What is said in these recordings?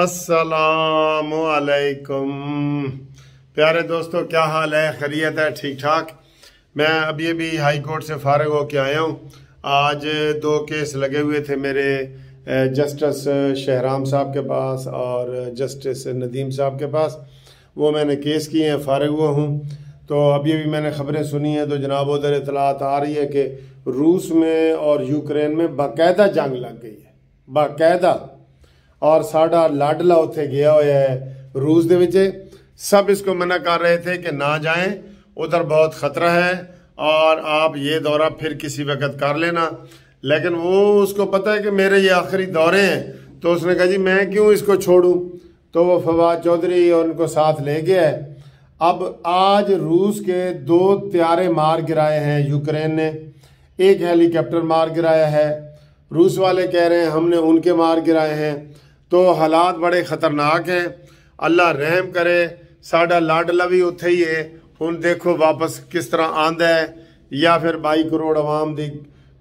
असलकुम प्यारे दोस्तों क्या हाल है खरीत है ठीक ठाक मैं अभी अभी हाई कोर्ट से फारग होके आया हूँ आज दो केस लगे हुए थे मेरे जस्टिस शहराम साहब के पास और जस्टिस नदीम साहब के पास वो मैंने केस किए हैं फारग हुआ हूँ तो अभी अभी मैंने खबरें सुनी हैं तो जनाब उधर इतलात आ रही है कि रूस में और यूक्रेन में बाकायदा जंग लग गई है बाकायदा और साढ़ा लाडला उ गया ਹੋਇਆ रूस के ਦੇ सब इसको मना कर रहे थे कि ना जाए उधर बहुत ख़तरा है और आप ये दौरा फिर किसी वक्त कर लेना लेकिन वो उसको पता है कि मेरे ये आखिरी दौरे हैं तो उसने कहा जी मैं क्यों इसको छोड़ूं तो वो फवाद चौधरी और उनको साथ ले गया है अब आज रूस के दो त्यारे मार गिराए हैं यूक्रेन ने एक हेलीकॉप्टर मार गिराया है रूस वाले कह रहे हैं हमने उनके मार गिराए हैं तो हालात बड़े खतरनाक हैं अल्लाह रहम करे साडा लाडला भी उत्थे ही है हूँ देखो वापस किस तरह आंदा है या फिर बाई करोड़ आवाम की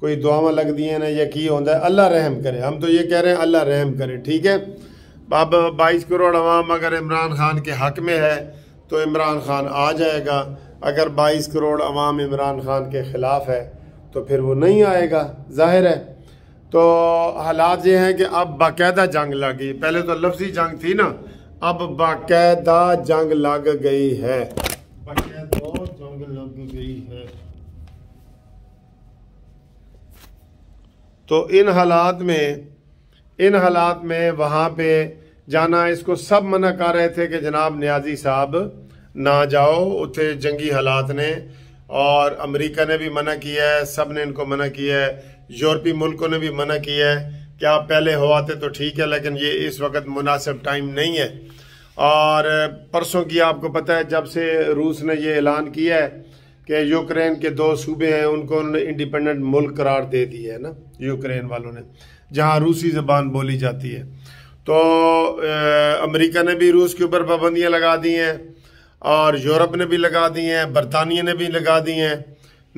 कोई दुआव लगदी ने या की है अल्लाह रहम करे हम तो ये कह रहे हैं अल्लाह रहम करे ठीक है अब बाईस करोड़ अवाम अगर इमरान खान के हक में है तो इमरान खान आ जाएगा अगर बाईस करोड़ अवाम इमरान खान के ख़िलाफ़ है तो फिर वो नहीं आएगा जाहिर है तो हालात ये हैं कि अब बाकायदा जंग लग गई पहले तो लफ्जी जंग थी ना अब बाकायदा जंग लग गई है जंग लग गई है तो इन हालात में इन हालात में वहाँ पे जाना इसको सब मना कर रहे थे कि जनाब न्याजी साहब ना जाओ उत जंगी हालात ने और अमेरिका ने भी मना किया है सब ने इनको मना किया है यूरोपीय मुल्कों ने भी मना किया है कि आप पहले हो आते तो ठीक है लेकिन ये इस वक्त मुनासिब टाइम नहीं है और परसों की आपको पता है जब से रूस ने ये ऐलान किया है कि यूक्रेन के दो सूबे हैं उनको उन्होंने इंडिपेंडेंट मुल्क करार दे दिया है ना यूक्रेन वालों ने जहाँ रूसी ज़बान बोली जाती है तो अमेरिका ने भी रूस के ऊपर पाबंदियाँ लगा दी हैं और यूरोप ने भी लगा दी हैं बरतानिया ने भी लगा दी हैं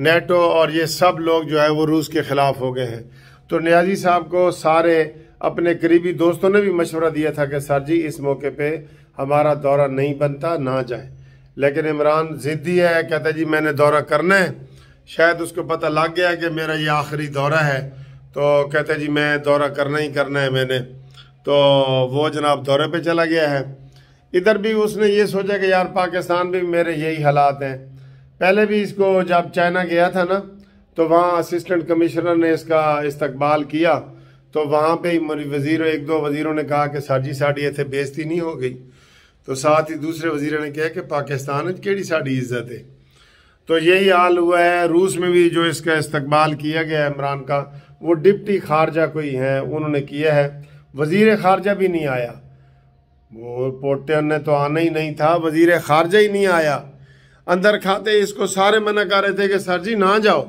नेटो और ये सब लोग जो है वो रूस के ख़िलाफ़ हो गए हैं तो न्याजी साहब को सारे अपने करीबी दोस्तों ने भी मशवरा दिया था कि सर जी इस मौके पे हमारा दौरा नहीं बनता ना जाए लेकिन इमरान ज़िद्दी है कहता जी मैंने दौरा करना है शायद उसको पता लग गया कि मेरा ये आखिरी दौरा है तो कहता जी मैं दौरा करना ही करना है मैंने तो वो जनाब दौरे पर चला गया है इधर भी उसने ये सोचा कि यार पाकिस्तान भी मेरे यही हालात हैं पहले भी इसको जब चाइना गया था ना तो वहाँ असिस्टेंट कमिश्नर ने इसका इस्तकबाल किया तो वहाँ पे वजीर एक दो वजीरों ने कहा कि साजी साड़ी इतने बेजती नहीं हो गई तो साथ ही दूसरे वजीर ने कहा कि पाकिस्तान केड़ी साड़ी इज्जत है तो यही हाल हुआ है रूस में भी जो इसका इस्तकबाल किया गया इमरान का वो डिप्टी खारजा कोई है उन्होंने किया है वजीर खारजा भी नहीं आया वो पोर्टियन ने तो आना ही नहीं था वजीर खारजा ही नहीं आया अंदर खाते इसको सारे मना कर रहे थे कि सर जी ना जाओ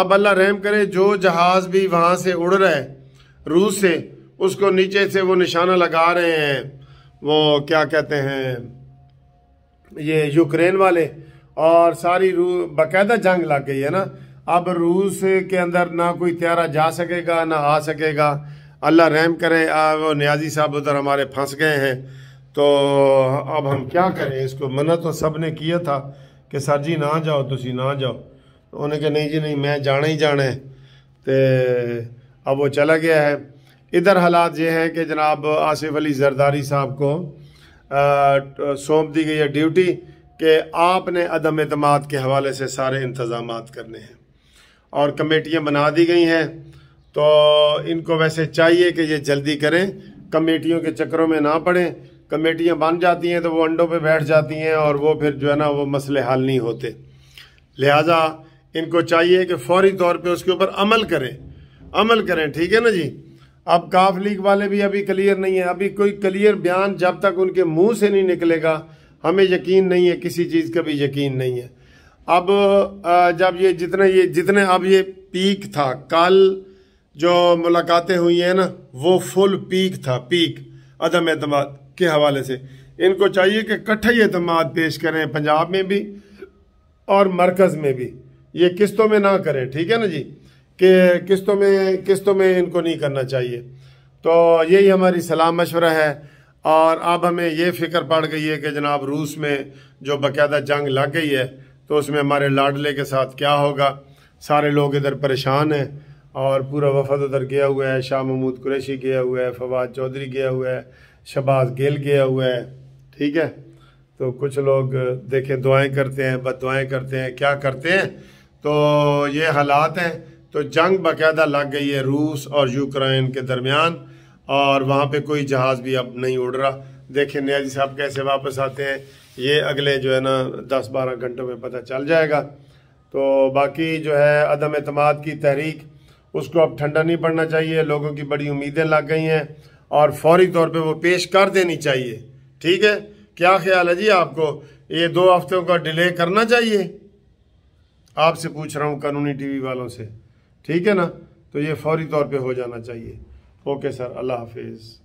अब अल्लाह रहम करे जो जहाज़ भी वहां से उड़ रहे रूस से उसको नीचे से वो निशाना लगा रहे हैं वो क्या कहते हैं ये यूक्रेन वाले और सारी रू बाकायदा जंग लग गई है ना अब रूस के अंदर ना कोई त्यारा जा सकेगा ना आ सकेगा अल्लाह रहम करे वो न्याजी साहब उधर हमारे फंस गए हैं तो अब हम क्या करें इसको मना तो सब ने किया था कि सर जी ना जाओ तुम ना जाओ तो उन्हें कहा नहीं जी नहीं मैं जाना ही जाना है तो अब वो चला गया है इधर हालात ये हैं कि जनाब आसिफ अली जरदारी साहब को तो सौंप दी गई है ड्यूटी कि आपने अदम अतमाद के हवाले से सारे इंतज़ाम करने हैं और कमेटियाँ बना दी गई हैं तो इनको वैसे चाहिए कि ये जल्दी करें कमेटियों के चक्करों में ना पड़ें कमेटियाँ बन जाती हैं तो वो अंडों पे बैठ जाती हैं और वो फिर जो है ना वो मसले हल नहीं होते लिहाजा इनको चाहिए कि फौरी तौर पे उसके ऊपर अमल करें अमल करें ठीक है ना जी अब काफ लीग वाले भी अभी क्लियर नहीं है अभी कोई क्लियर बयान जब तक उनके मुंह से नहीं निकलेगा हमें यकीन नहीं है किसी चीज़ का भी यकीन नहीं है अब जब ये जितने ये जितने अब ये पीक था कल जो मुलाकातें हुई हैं ना वो फुल पीक था पीक अदम एतम के हवाले से इनको चाहिए कि कट्ठई एतम पेश करें पंजाब में भी और मरकज़ में भी ये किस्तों में ना करें ठीक है ना जी कि किस्तों में किस्तों में इनको नहीं करना चाहिए तो यही हमारी सलाह मशवरा है और अब हमें ये फिक्र पड़ गई है कि जनाब रूस में जो बाकायदा जंग लग गई है तो उसमें हमारे लाडले के साथ क्या होगा सारे लोग इधर परेशान हैं और पूरा वफद उधर गया हुआ है शाह महमूद कुरैशी गया हुआ है फवाद चौधरी गया हुआ है शबाज गेल गया हुआ है ठीक है तो कुछ लोग देखें दुआएं करते हैं बद दुआएं करते हैं क्या करते हैं तो ये हालात हैं तो जंग बाकायदा लग गई है रूस और यूक्रेन के दरमियान और वहाँ पे कोई जहाज़ भी अब नहीं उड़ रहा देखें न्याजी साहब कैसे वापस आते हैं ये अगले जो है ना दस बारह घंटों में पता चल जाएगा तो बाकी जो है अदम अतमाद की तहरीक उसको अब ठंडा नहीं पड़ना चाहिए लोगों की बड़ी उम्मीदें लग गई हैं और फौरी तौर पे वो पेश कर देनी चाहिए ठीक है क्या ख्याल है जी आपको ये दो हफ्तों का डिले करना चाहिए आपसे पूछ रहा हूँ कानूनी टीवी वालों से ठीक है ना तो ये फौरी तौर पे हो जाना चाहिए ओके सर अल्लाह हाफिज़